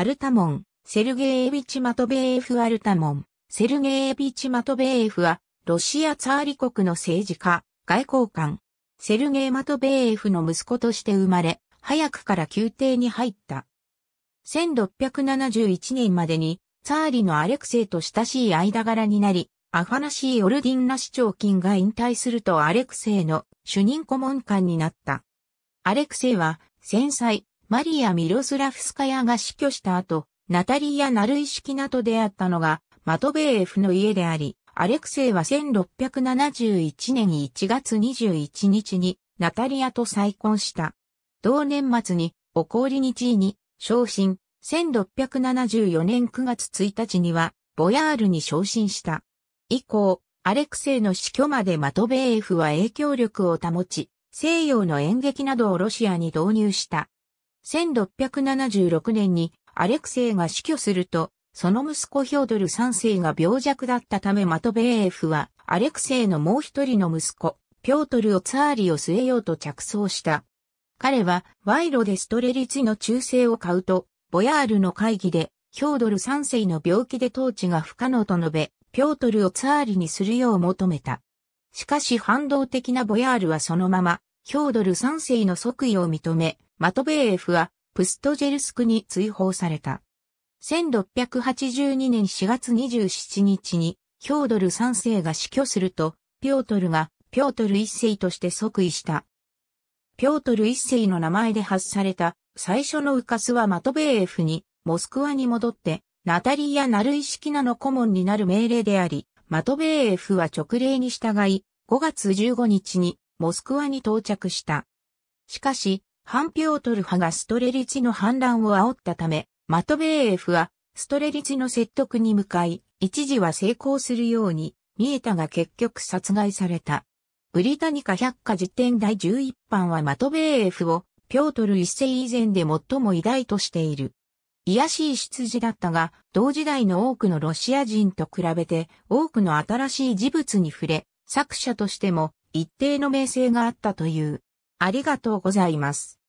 アルタモン、セルゲーエビチ・マトベーフ・アルタモン、セルゲーエビチ・マトベーフは、ロシアツァーリ国の政治家、外交官、セルゲー・マトベーフの息子として生まれ、早くから宮廷に入った。1671年までに、ツァーリのアレクセイと親しい間柄になり、アファナシー・オルディンナ市長金が引退するとアレクセイの主任顧問官になった。アレクセイは、繊細、マリア・ミロスラフスカヤが死去した後、ナタリア・ナルイシキナと出会ったのが、マトベーエフの家であり、アレクセイは1671年1月21日にナタリアと再婚した。同年末に、お氷に地位に昇進、1674年9月1日には、ボヤールに昇進した。以降、アレクセイの死去までマトベーエフは影響力を保ち、西洋の演劇などをロシアに導入した。1676年にアレクセイが死去すると、その息子ヒョードル3世が病弱だったためマトベーエフは、アレクセイのもう一人の息子、ピョートルをツァーリを据えようと着想した。彼は、賄賂でストレリツの忠誠を買うと、ボヤールの会議で、ヒョードル3世の病気で統治が不可能と述べ、ピョートルをツァーリにするよう求めた。しかし反動的なボヤールはそのまま、ヒョードル3世の即位を認め、マトベーエフはプストジェルスクに追放された。1682年4月27日にヒョードル3世が死去すると、ピョートルがピョートル1世として即位した。ピョートル1世の名前で発された最初のウカスはマトベーエフにモスクワに戻ってナタリーやナルイシキナの顧問になる命令であり、マトベーエフは直令に従い5月15日にモスクワに到着した。しかし、反ピョートル派がストレリチの反乱を煽ったため、マトベーエフは、ストレリチの説得に向かい、一時は成功するように、見えたが結局殺害された。ブリタニカ百科辞典第11版はマトベーエフを、ピョートル一世以前で最も偉大としている。癒しい羊だったが、同時代の多くのロシア人と比べて、多くの新しい事物に触れ、作者としても一定の名声があったという。ありがとうございます。